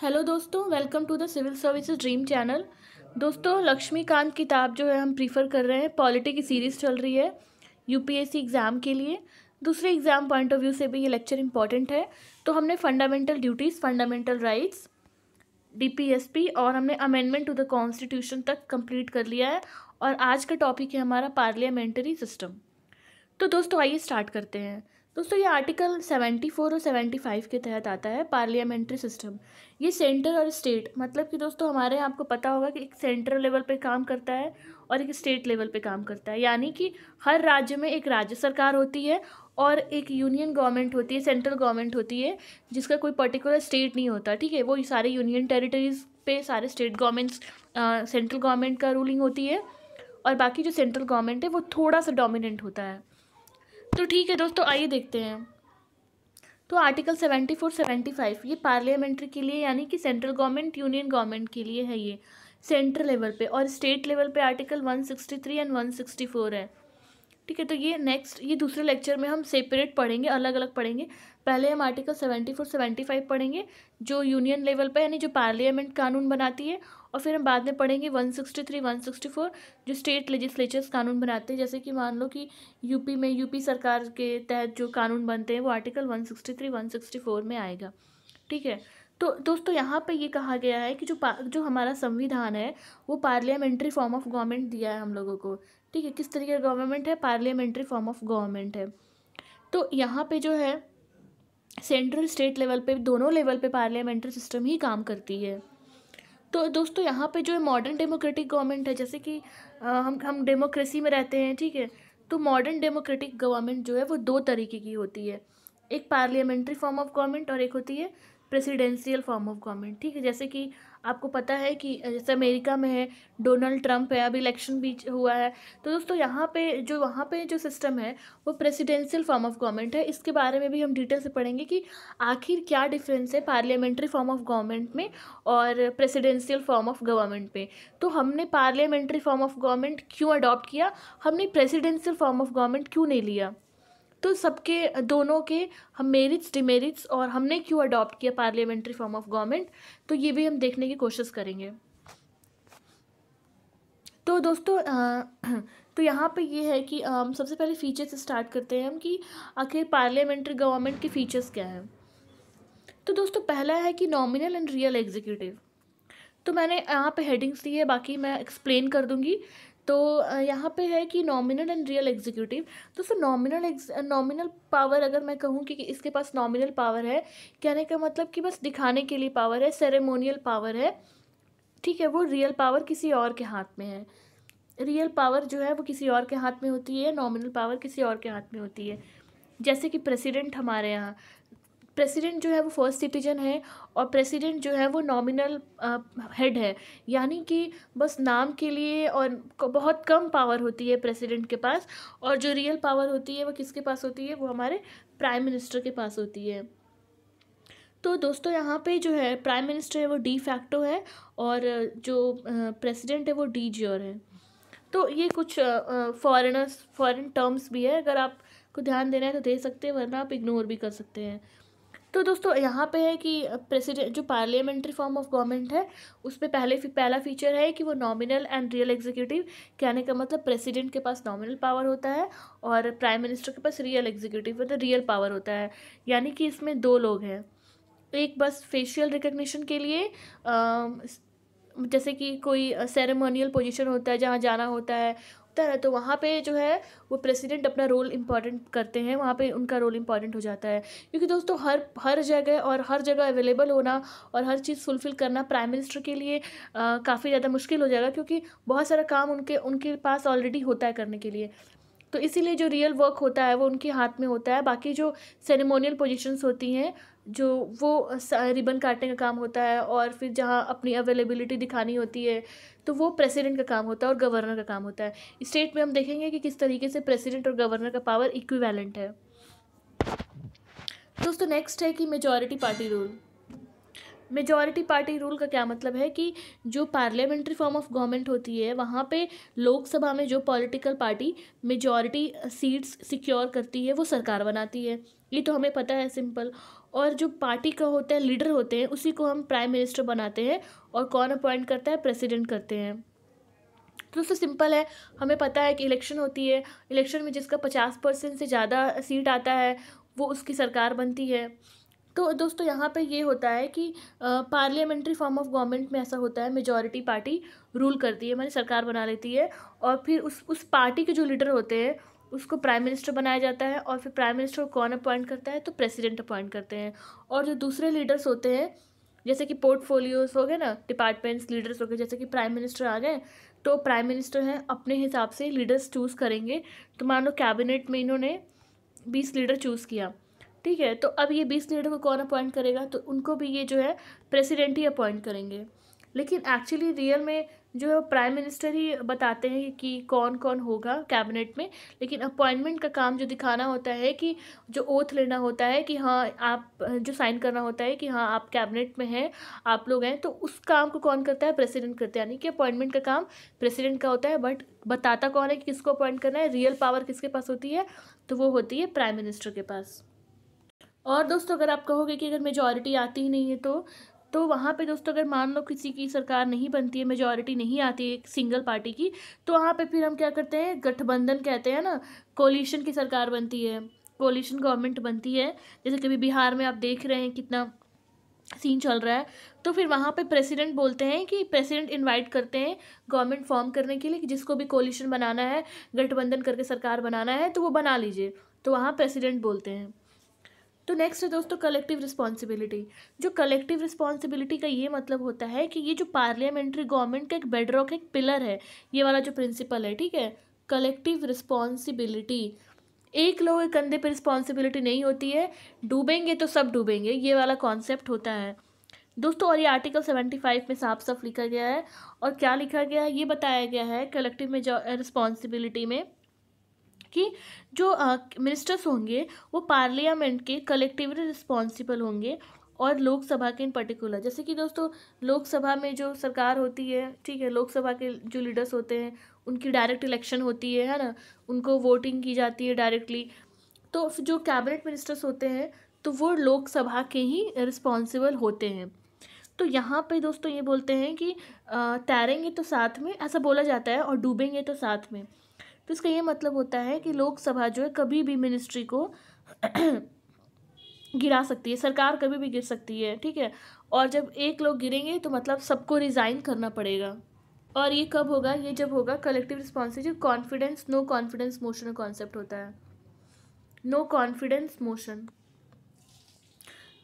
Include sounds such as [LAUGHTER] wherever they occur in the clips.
hello दोस्तों welcome to the civil services dream channel दोस्तों लक्ष्मीकांत किताब जो है हम प्रीफर कर रहे हैं पॉलिटी की सीरीज़ चल रही है यूपीएससी एग्ज़ाम के लिए दूसरे एग्ज़ाम पॉइंट ऑफ व्यू से भी ये लेक्चर इंपॉर्टेंट है तो हमने fundamental duties fundamental rights DPSP और हमने अमेंडमेंट टू द कॉन्स्टिट्यूशन तक कंप्लीट कर लिया है और आज का टॉपिक है हमारा पार्लियामेंट्री सिस्टम तो दोस्तों आइए स्टार्ट करते हैं दोस्तों ये आर्टिकल 74 और 75 के तहत आता है पार्लियामेंट्री सिस्टम ये सेंटर और स्टेट मतलब कि दोस्तों हमारे यहाँ आपको पता होगा कि एक सेंट्रल लेवल पे काम करता है और एक स्टेट लेवल पे काम करता है यानी कि हर राज्य में एक राज्य सरकार होती है और एक यूनियन गवर्नमेंट होती है सेंट्रल गवर्नमेंट होती है जिसका कोई पर्टिकुलर स्टेट नहीं होता ठीक है वो सारे यूनियन टेरिटरीज़ पे सारे स्टेट गवर्नमेंट्स सेंट्रल गवर्नमेंट का रूलिंग होती है और बाकी जो सेंट्रल गवर्नमेंट है वो थोड़ा सा डोमिनेंट होता है तो ठीक है दोस्तों आइए देखते हैं तो article seventy four seventy five ये पार्लियामेंट्री के लिए यानी कि सेंट्रल गवर्नमेंट यूनियन गवर्नमेंट के लिए है ये सेंट्रल लेवल पे और स्टेट लेवल पे article one sixty three and one sixty four है ठीक है तो ये नेक्स्ट ये दूसरे लेक्चर में हम सेपरेट पढ़ेंगे अलग अलग पढ़ेंगे पहले हम article seventy four seventy five पढ़ेंगे जो यूनियन लेवल पर यानी जो पार्लियामेंट कानून बनाती है और फिर हम बाद में पढ़ेंगे 163, 164 जो स्टेट लेजिस्लेचर्स कानून बनाते हैं जैसे कि मान लो कि यूपी में यूपी सरकार के तहत जो कानून बनते हैं वो आर्टिकल 163, 164 में आएगा ठीक है तो दोस्तों यहाँ पे ये कहा गया है कि जो जो हमारा संविधान है वो पार्लियामेंट्री फॉर्म ऑफ गवर्नमेंट दिया है हम लोगों को ठीक है किस तरीके का गवर्नमेंट है पार्लियामेंट्री फॉर्म ऑफ गवर्नमेंट है तो यहाँ पे जो है सेंट्रल स्टेट लेवल पे दोनों लेवल पे पार्लियामेंट्री सिस्टम ही काम करती है तो दोस्तों यहाँ पे जो है मॉडर्न डेमोक्रेटिक गवर्नमेंट है जैसे कि आ, हम हम डेमोक्रेसी में रहते हैं ठीक है तो मॉडर्न डेमोक्रेटिक गवर्नमेंट जो है वो दो तरीके की होती है एक पार्लियामेंट्री फॉर्म ऑफ गवर्नमेंट और एक होती है प्रेसिडेंशियल फॉर्म ऑफ गवर्नमेंट ठीक है जैसे कि आपको पता है कि जैसे अमेरिका में है डोनाल्ड ट्रंप है अभी इलेक्शन भी हुआ है तो दोस्तों यहाँ पे जो वहाँ पे जो सिस्टम है वो प्रेसिडेंशियल फॉर्म ऑफ गवर्नमेंट है इसके बारे में भी हम डिटेल से पढ़ेंगे कि आखिर क्या डिफरेंस है पार्लियामेंट्री फॉर्म ऑफ गवर्नमेंट में और प्रेसिडेंशियल फॉर्म ऑफ गवर्नमेंट में तो हमने पार्लियामेंट्री फॉर्म ऑफ गवर्नमेंट क्यों अडॉप्ट किया हमने प्रेसिडेंशियल फॉर्म ऑफ गवर्नमेंट क्यों नहीं लिया तो सबके दोनों के हम मेरिट्स डिमेरिट्स और हमने क्यों अडॉप्ट किया पार्लियामेंट्री फॉर्म ऑफ गवर्नमेंट तो ये भी हम देखने की कोशिश करेंगे तो दोस्तों [CLEARS THROAT] तो यहाँ पे ये है कि हम सबसे पहले फ़ीचर्स स्टार्ट करते हैं हम कि आखिर पार्लियामेंट्री गवर्नमेंट के फ़ीचर्स क्या हैं तो दोस्तों पहला है कि नॉमिनल एंड रियल एग्जीक्यूटिव तो मैंने यहाँ पे हेडिंग्स दी है बाकी मैं एक्सप्लेन कर दूँगी तो यहाँ पे है कि नॉमिनल एंड रियल एग्जीक्यूटिव दोस्तों नॉमिनल नॉमिनल पावर अगर मैं कहूँ कि इसके पास नॉमिनल पावर है कहने का मतलब कि बस दिखाने के लिए पावर है सेरेमोनियल पावर है ठीक है वो रियल पावर किसी और के हाथ में है रियल पावर जो है वो किसी और के हाथ में होती है नॉमिनल पावर किसी और के हाथ में होती है जैसे कि प्रेसिडेंट हमारे यहाँ प्रेसिडेंट जो है वो फर्स्ट सिटीजन है और प्रेसिडेंट जो है वो नॉमिनल हेड है यानी कि बस नाम के लिए और बहुत कम पावर होती है प्रेसिडेंट के पास और जो रियल पावर होती है वो किसके पास होती है वो हमारे प्राइम मिनिस्टर के पास होती है तो दोस्तों यहाँ पे जो है प्राइम मिनिस्टर है वो डी फैक्टो है और जो प्रेसिडेंट है वो डी ज्योर है तो ये कुछ फॉरेनर्स फॉरेन टर्म्स भी है अगर आपको ध्यान देना है तो दे सकते हैं वरना आप इग्नोर भी कर सकते हैं तो दोस्तों यहाँ पे है कि प्रेसिडेंट जो पार्लियामेंट्री फॉर्म ऑफ गवर्नमेंट है उस पर पहले पहला फीचर है कि वो नॉमिनल एंड रियल एग्जीक्यूटिव कहने का मतलब प्रेसिडेंट के पास नॉमिनल पावर होता है और प्राइम मिनिस्टर के पास रियल एग्जीक्यूटिव मतलब रियल पावर होता है यानी कि इसमें दो लोग हैं एक बस फेशियल रिकग्निशन के लिए आ, जैसे कि कोई सेरेमोनियल पोजीशन होता है जहाँ जाना होता है दफ्तर है तो वहाँ पे जो है वो प्रेसिडेंट अपना रोल इम्पॉर्टेंट करते हैं वहाँ पे उनका रोल इम्पॉर्टेंट हो जाता है क्योंकि दोस्तों हर हर जगह और हर जगह अवेलेबल होना और हर चीज़ फुलफ़िल करना प्राइम मिनिस्टर के लिए काफ़ी ज़्यादा मुश्किल हो जाएगा क्योंकि बहुत सारा काम उनके उनके पास ऑलरेडी होता है करने के लिए तो इसीलिए जो रियल वर्क होता है वो उनके हाथ में होता है बाकी जो सेरेमोनियल पोजिशन होती हैं जो वो रिबन काटने का काम होता है और फिर जहाँ अपनी अवेलेबिलिटी दिखानी होती है तो वो प्रेसिडेंट का काम होता है और गवर्नर का काम होता है स्टेट में हम देखेंगे कि किस तरीके से प्रेसिडेंट और गवर्नर का पावर इक्विवेलेंट है दोस्तों नेक्स्ट है कि majority party rule majority party rule का क्या मतलब है कि जो पार्लियामेंट्री फॉर्म ऑफ गवर्नमेंट होती है वहाँ पे लोकसभा में जो political party majority seats secure करती है वो सरकार बनाती है ये तो हमें पता है सिंपल और जो पार्टी का होता है लीडर होते हैं उसी को हम प्राइम मिनिस्टर बनाते हैं और कौन अपॉइंट करता है प्रेसिडेंट करते हैं तो दोस्तों सिंपल है हमें पता है कि इलेक्शन होती है इलेक्शन में जिसका पचास परसेंट से ज़्यादा सीट आता है वो उसकी सरकार बनती है तो दोस्तों यहाँ पे ये होता है कि पार्लियामेंट्री फॉर्म ऑफ गवर्नमेंट में ऐसा होता है मेजॉरिटी पार्टी रूल करती है मानी मतलब सरकार बना लेती है और फिर उस उस पार्टी के जो लीडर होते हैं उसको प्राइम मिनिस्टर बनाया जाता है और फिर प्राइम मिनिस्टर को कौन अपॉइंट करता है तो प्रेसिडेंट अपॉइंट करते हैं और जो दूसरे लीडर्स होते हैं जैसे कि पोर्टफोलियोज हो गए ना डिपार्टमेंट्स लीडर्स हो गए जैसे कि प्राइम मिनिस्टर आ गए तो प्राइम मिनिस्टर हैं अपने हिसाब से लीडर्स चूज़ करेंगे तो मान लो कैबिनेट में इन्होंने बीस लीडर चूज़ किया ठीक है तो अब ये बीस लीडर को कौन अपॉइंट करेगा तो उनको भी ये जो है प्रेसिडेंट ही अपॉइंट करेंगे लेकिन एक्चुअली रियल में जो प्राइम मिनिस्टर ही बताते हैं कि कौन कौन होगा कैबिनेट में लेकिन अपॉइंटमेंट का काम जो दिखाना होता है कि जो ओथ लेना होता है कि हाँ आप जो साइन करना होता है कि हाँ आप कैबिनेट में हैं आप लोग हैं तो उस काम को कौन करता है प्रेसिडेंट करते हैं यानी कि अपॉइंटमेंट का काम प्रेसिडेंट का होता है बट बताता कौन है कि किसको अपॉइंट करना है रियल पावर किसके पास होती है तो वो होती है प्राइम मिनिस्टर के पास और दोस्तों अगर आप कहोगे कि अगर मेजॉरिटी आती ही नहीं है तो तो वहाँ पे दोस्तों अगर मान लो किसी की सरकार नहीं बनती है मेजॉरिटी नहीं आती है सिंगल पार्टी की तो वहाँ पे फिर हम क्या करते हैं गठबंधन कहते हैं ना कोलिशन की सरकार बनती है कोलिशन गवर्नमेंट बनती है जैसे कभी बिहार में आप देख रहे हैं कितना सीन चल रहा है तो फिर वहाँ पे प्रेसिडेंट बोलते हैं कि प्रेसिडेंट इनवाइट करते हैं गवर्नमेंट फॉर्म करने के लिए कि जिसको भी कोलिशन बनाना है गठबंधन करके सरकार बनाना है तो वो बना लीजिए तो वहाँ प्रेसिडेंट बोलते हैं तो नेक्स्ट है दोस्तों कलेक्टिव रिस्पॉन्सिबिलिटी जो कलेक्टिव रिस्पॉन्सिबिलिटी का ये मतलब होता है कि ये जो पार्लियामेंट्री गवर्नमेंट का एक बेडरॉक एक पिलर है ये वाला जो प्रिंसिपल है ठीक है कलेक्टिव रिस्पॉन्सिबिलिटी एक लोग के कंधे पर रिस्पॉन्सिबिलिटी नहीं होती है डूबेंगे तो सब डूबेंगे ये वाला कॉन्सेप्ट होता है दोस्तों और ये आर्टिकल सेवेंटी फाइव में साफ साफ लिखा गया है और क्या लिखा गया है ये बताया गया है कलेक्टिव में रिस्पॉन्सिबिलिटी में कि जो मिनिस्टर्स होंगे वो पार्लियामेंट के कलेक्टिवली रिस्पॉन्सिबल होंगे और लोकसभा के इन पर्टिकुलर जैसे कि दोस्तों लोकसभा में जो सरकार होती है ठीक है लोकसभा के जो लीडर्स होते हैं उनकी डायरेक्ट इलेक्शन होती है है ना उनको वोटिंग की जाती है डायरेक्टली तो जो कैबिनेट मिनिस्टर्स होते हैं तो वो लोकसभा के ही रिस्पॉन्सिबल होते हैं तो यहाँ पे दोस्तों ये बोलते हैं कि तैरेंगे तो साथ में ऐसा बोला जाता है और डूबेंगे तो साथ में तो इसका ये मतलब होता है कि लोकसभा जो है कभी भी मिनिस्ट्री को [CLEARS THROAT] गिरा सकती है सरकार कभी भी गिर सकती है ठीक है और जब एक लोग गिरेंगे तो मतलब सबको रिज़ाइन करना पड़ेगा और ये कब होगा ये जब होगा कलेक्टिव जो confidence no confidence motion concept होता है नो कॉन्फिडेंस मोशन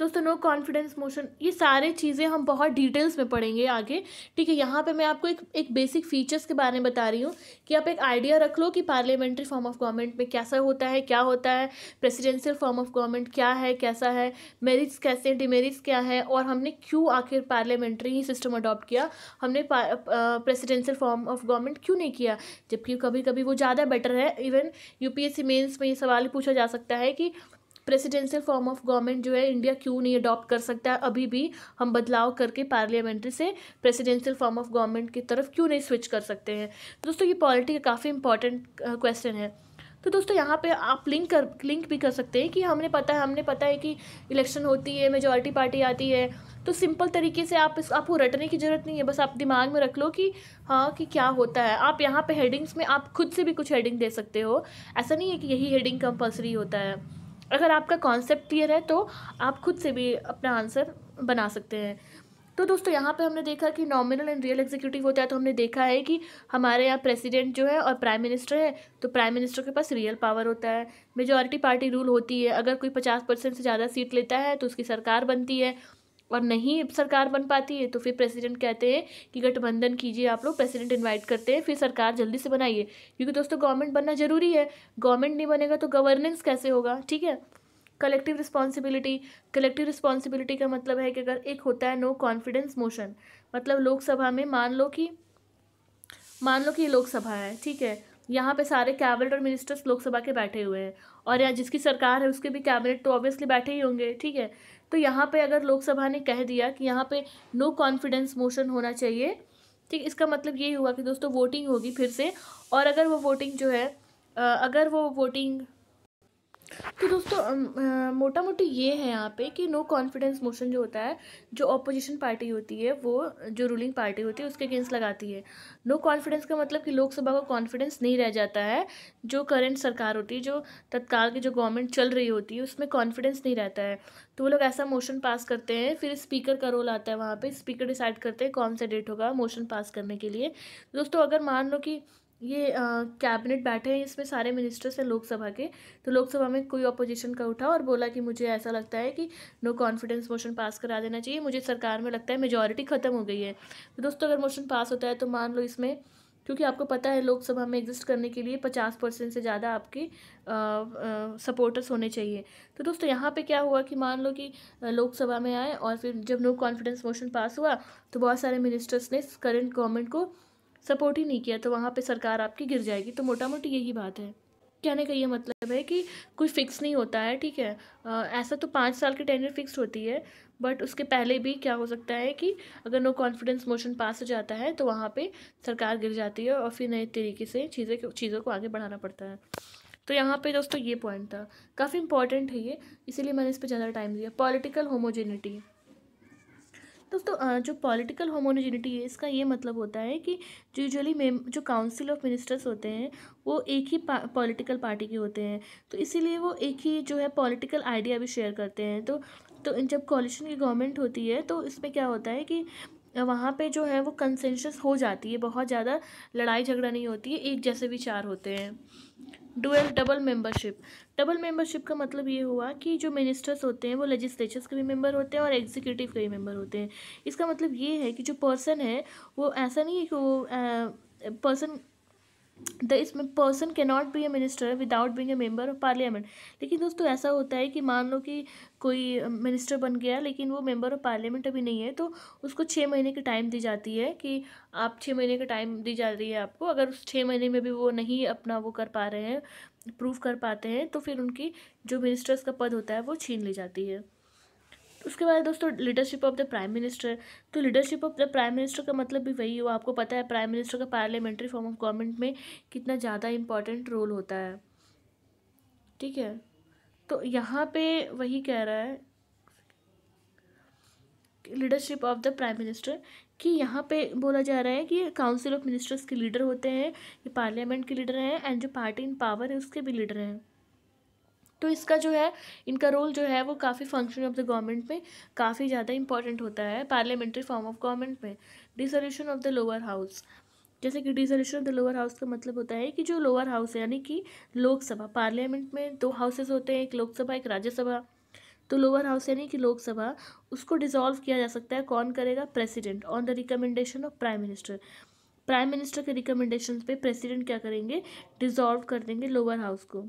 दोस्तों नो कॉन्फिडेंस मोशन ये सारे चीज़ें हम बहुत डिटेल्स में पढ़ेंगे आगे ठीक है यहाँ पे मैं आपको एक एक बेसिक फीचर्स के बारे में बता रही हूँ कि आप एक आइडिया रख लो कि पार्लियामेंट्री फॉर्म ऑफ गवर्नमेंट में कैसा होता है क्या होता है प्रेसिडेंशियल फॉर्म ऑफ गवर्नमेंट क्या है कैसा है मेरिट्स कैसे हैं डिमेरिट्स क्या है और हमने क्यों आखिर पार्लियामेंट्री ही सिस्टम अडॉप्ट किया हमने प्रेसिडेंशियल फॉर्म ऑफ गवर्नमेंट क्यों नहीं किया जबकि कभी कभी वो ज़्यादा बेटर है इवन यूपीएससी मेंस में ये सवाल पूछा जा सकता है कि प्रेसिडेंशियल फॉर्म ऑफ गवर्नमेंट जो है इंडिया क्यों नहीं अडॉप्ट कर सकता है अभी भी हम बदलाव करके पार्लियामेंट्री से प्रेसिडेंशियल फॉर्म ऑफ गवर्नमेंट की तरफ क्यों नहीं स्विच कर सकते हैं दोस्तों ये पॉलिटी का काफ़ी इंपॉर्टेंट क्वेश्चन है तो दोस्तों यहाँ पे आप लिंक कर लिंक भी कर सकते हैं कि हमने पता है हमने पता है कि इलेक्शन होती है मेजॉरिटी पार्टी आती है तो सिंपल तरीके से आप इस आपको रटने की ज़रूरत नहीं है बस आप दिमाग में रख लो कि हाँ कि क्या होता है आप यहाँ पे हेडिंग्स में आप खुद से भी कुछ हेडिंग दे सकते हो ऐसा नहीं है कि यही हेडिंग कंपलसरी होता है अगर आपका कॉन्सेप्ट क्लियर है तो आप खुद से भी अपना आंसर बना सकते हैं तो दोस्तों यहाँ पे हमने देखा कि नॉमिनल एंड रियल एग्जीक्यूटिव होता है तो हमने देखा है कि हमारे यहाँ प्रेसिडेंट जो है और प्राइम मिनिस्टर है तो प्राइम मिनिस्टर के पास रियल पावर होता है मेजॉरिटी पार्टी रूल होती है अगर कोई पचास परसेंट से ज़्यादा सीट लेता है तो उसकी सरकार बनती है और नहीं सरकार बन पाती है तो फिर प्रेसिडेंट कहते हैं कि गठबंधन कीजिए आप लोग प्रेसिडेंट इनवाइट करते हैं फिर सरकार जल्दी से बनाइए क्योंकि दोस्तों गवर्नमेंट बनना ज़रूरी है गवर्नमेंट नहीं बनेगा तो गवर्नेंस कैसे होगा ठीक है कलेक्टिव रिस्पॉन्सिबिलिटी कलेक्टिव रिस्पॉन्सिबिलिटी का मतलब है कि अगर एक होता है नो कॉन्फिडेंस मोशन मतलब लोकसभा में मान लो कि मान लो कि ये लोकसभा है ठीक है यहाँ पे सारे कैबिनेट और मिनिस्टर्स लोकसभा के बैठे हुए हैं और यहाँ जिसकी सरकार है उसके भी कैबिनेट तो ऑब्वियसली बैठे ही होंगे ठीक है तो यहाँ पे अगर लोकसभा ने कह दिया कि यहाँ पे नो कॉन्फिडेंस मोशन होना चाहिए ठीक इसका मतलब यही हुआ कि दोस्तों वोटिंग होगी फिर से और अगर वो वोटिंग जो है अगर वो वोटिंग तो दोस्तों मोटा मोटी ये है यहाँ पे कि नो कॉन्फिडेंस मोशन जो होता है जो अपोजिशन पार्टी होती है वो जो रूलिंग पार्टी होती है उसके अगेंस्ट लगाती है नो no कॉन्फिडेंस का मतलब कि लोकसभा को कॉन्फिडेंस नहीं रह जाता है जो करंट सरकार होती है जो तत्काल की जो गवर्नमेंट चल रही होती है उसमें कॉन्फिडेंस नहीं रहता है तो वो लोग ऐसा मोशन पास करते हैं फिर स्पीकर का रोल आता है वहाँ पर स्पीकर डिसाइड करते हैं कौन सा डेट होगा मोशन पास करने के लिए दोस्तों अगर मान लो कि ये कैबिनेट बैठे हैं इसमें सारे मिनिस्टर्स हैं लोकसभा के तो लोकसभा में कोई अपोजिशन का उठा और बोला कि मुझे ऐसा लगता है कि नो कॉन्फिडेंस मोशन पास करा देना चाहिए मुझे सरकार में लगता है मेजॉरिटी ख़त्म हो गई है तो दोस्तों अगर मोशन पास होता है तो मान लो इसमें क्योंकि आपको पता है लोकसभा में एग्जिस्ट करने के लिए पचास परसेंट से ज़्यादा आपके सपोर्टर्स होने चाहिए तो दोस्तों यहाँ पे क्या हुआ कि मान लो कि लोकसभा में आए और फिर जब नो कॉन्फिडेंस मोशन पास हुआ तो बहुत सारे मिनिस्टर्स ने करंट गवर्नमेंट को सपोर्ट ही नहीं किया तो वहाँ पर सरकार आपकी गिर जाएगी तो मोटा मोटी यही बात है कहने का ये मतलब है कि कोई फिक्स नहीं होता है ठीक है आ, ऐसा तो पाँच साल की टेंडर फिक्स होती है बट उसके पहले भी क्या हो सकता है कि अगर नो कॉन्फिडेंस मोशन पास हो जाता है तो वहाँ पे सरकार गिर जाती है और फिर नए तरीके से चीज़ें चीज़ों को आगे बढ़ाना पड़ता है तो यहाँ पे दोस्तों ये पॉइंट था काफ़ी इंपॉर्टेंट है ये इसीलिए मैंने इस पर ज़्यादा टाइम दिया पॉलिटिकल होमोजेनिटी दोस्तों जो पॉलिटिकल होमोनोजिनिटी है इसका ये मतलब होता है कि यूजली मेम जो काउंसिल ऑफ मिनिस्टर्स होते हैं वो एक ही पॉलिटिकल पार्टी के होते हैं तो इसीलिए वो एक ही जो है पॉलिटिकल आइडिया भी शेयर करते हैं तो तो जब कॉलिशन की गवर्नमेंट होती है तो इसमें क्या होता है कि वहाँ पे जो है वो कंसेंशस हो जाती है बहुत ज़्यादा लड़ाई झगड़ा नहीं होती है एक जैसे विचार होते हैं dual double membership double membership का मतलब ये हुआ कि जो मिनिस्टर्स होते हैं वो लेजिस्लेचर्स के भी मेंबर होते हैं और एग्जीक्यूटिव के भी मेंबर होते हैं इसका मतलब ये है कि जो पर्सन है वो ऐसा नहीं है कि वो पर्सन द इसमें पर्सन के not be a minister without being a member of parliament लेकिन दोस्तों ऐसा होता है कि मान लो कि कोई मिनिस्टर बन गया लेकिन वो मेम्बर ऑफ पार्लियामेंट अभी नहीं है तो उसको छः महीने की टाइम दी जाती है कि आप छः महीने का टाइम दी जा रही है आपको अगर उस छः महीने में भी वो नहीं अपना वो कर पा रहे हैं प्रूव कर पाते हैं तो फिर उनकी जो मिनिस्टर्स का पद होता है वो छीन ली जाती है उसके बाद दोस्तों leadership of the prime minister तो leadership of the prime minister का मतलब भी वही हुआ आपको पता है प्राइम मिनिस्टर का पार्लियामेंट्री फॉर्म ऑफ गवर्नमेंट में कितना ज़्यादा इंपॉर्टेंट रोल होता है ठीक है तो यहाँ पे वही कह रहा है leadership of the prime minister कि यहाँ पे बोला जा रहा है कि काउंसिल ऑफ मिनिस्टर्स के लीडर होते हैं ये पार्लियामेंट के लीडर हैं एंड जो पार्टी इन पावर है उसके भी लीडर हैं तो इसका जो है इनका रोल जो है वो काफ़ी फंक्शन ऑफ द गवर्नमेंट में काफ़ी ज़्यादा इंपॉर्टेंट होता है पार्लियामेंट्री फॉर्म ऑफ गवर्नमेंट में dissolution of the lower house जैसे कि dissolution of the lower house का मतलब होता है कि जो लोअर हाउस है यानी कि लोकसभा पार्लियामेंट में दो हाउसेज़ होते हैं एक लोकसभा एक राज्यसभा तो लोअर हाउस यानी कि लोकसभा उसको डिसॉल्व किया जा सकता है कौन करेगा president on the recommendation of prime minister prime minister के रिकमेंडेशन पे प्रेसिडेंट क्या करेंगे डिसॉल्व कर देंगे लोअर हाउस को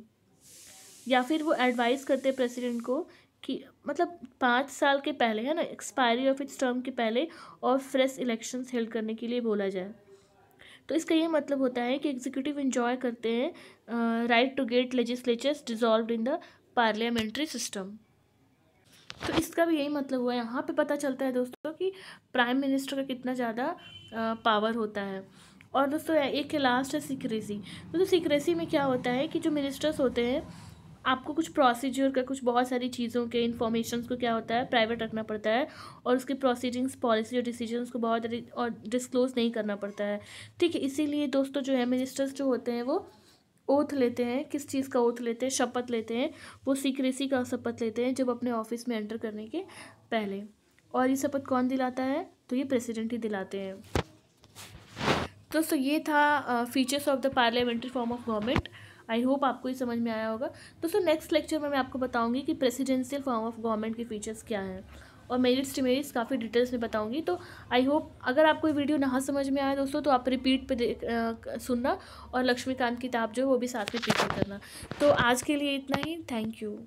या फिर वो एडवाइस करते प्रेसिडेंट को कि मतलब पाँच साल के पहले है ना एक्सपायरी ऑफ इट्स टर्म के पहले और फ्रेश इलेक्शंस हेल्ड करने के लिए बोला जाए तो इसका ये मतलब होता है कि एग्जीक्यूटिव इन्जॉय करते हैं right to get legislatures dissolve in the parliamentary system तो इसका भी यही मतलब हुआ है यहाँ पे पता चलता है दोस्तों कि प्राइम मिनिस्टर का कितना ज़्यादा पावर होता है और दोस्तों एक लास्ट है सीक्रेसी दोस्तों सीक्रेसी में क्या होता है कि जो मिनिस्टर्स होते हैं आपको कुछ प्रोसीजर का कुछ बहुत सारी चीज़ों के इन्फॉर्मेशन को क्या होता है प्राइवेट रखना पड़ता है और उसके प्रोसीडिंग्स पॉलिसी और डिसीजन को बहुत और डिस्क्लोज नहीं करना पड़ता है ठीक है इसीलिए दोस्तों जो है मिनिस्टर्स जो होते हैं वो ओथ लेते हैं किस चीज़ का ओथ लेते हैं शपथ लेते हैं वो सीक्रेसी का शपथ लेते हैं जब अपने ऑफिस में एंटर करने के पहले और ये शपथ कौन दिलाता है तो ये प्रेसिडेंट ही दिलाते हैं दोस्तों ये था features of the parliamentary form of government I hope आपको ये समझ में आया होगा दोस्तों नेक्स्ट लेक्चर में मैं आपको बताऊँगी कि प्रेसिडेंशियल फॉर्म ऑफ गवर्नमेंट के फीचर्स क्या हैं और मेरिट्स डिमेरिट्स काफ़ी डिटेल्स में बताऊंगी तो आई होप अगर आपको ये वीडियो ना समझ में आया दोस्तों तो आप रिपीट पे देख आ, सुनना और लक्ष्मीकांत की किताब जो है वो भी साथ में पीछे करना तो आज के लिए इतना ही थैंक यू